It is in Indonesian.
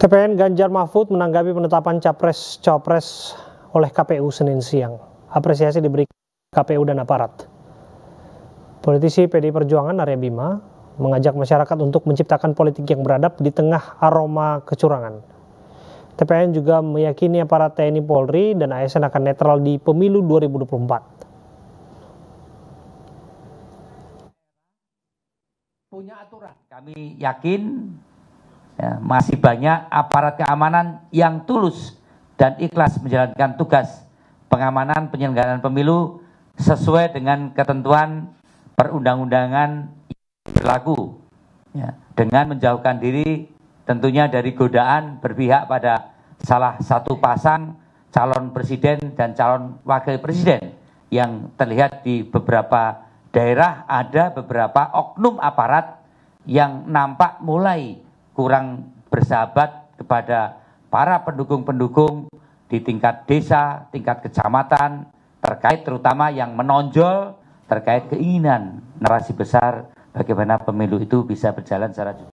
TPN Ganjar Mahfud menanggapi penetapan capres-cawapres oleh KPU Senin siang. Apresiasi diberi KPU dan aparat. Politisi PD Perjuangan Arya Bima mengajak masyarakat untuk menciptakan politik yang beradab di tengah aroma kecurangan. TPN juga meyakini aparat TNI Polri dan ASN akan netral di pemilu 2024. Punya aturan, kami yakin Ya, masih banyak aparat keamanan yang tulus dan ikhlas menjalankan tugas pengamanan penyelenggaraan pemilu sesuai dengan ketentuan perundang-undangan berlaku. Ya, dengan menjauhkan diri tentunya dari godaan berpihak pada salah satu pasang calon presiden dan calon wakil presiden yang terlihat di beberapa daerah ada beberapa oknum aparat yang nampak mulai kurang bersahabat kepada para pendukung-pendukung di tingkat desa, tingkat kecamatan, terkait terutama yang menonjol terkait keinginan narasi besar bagaimana pemilu itu bisa berjalan secara jujur.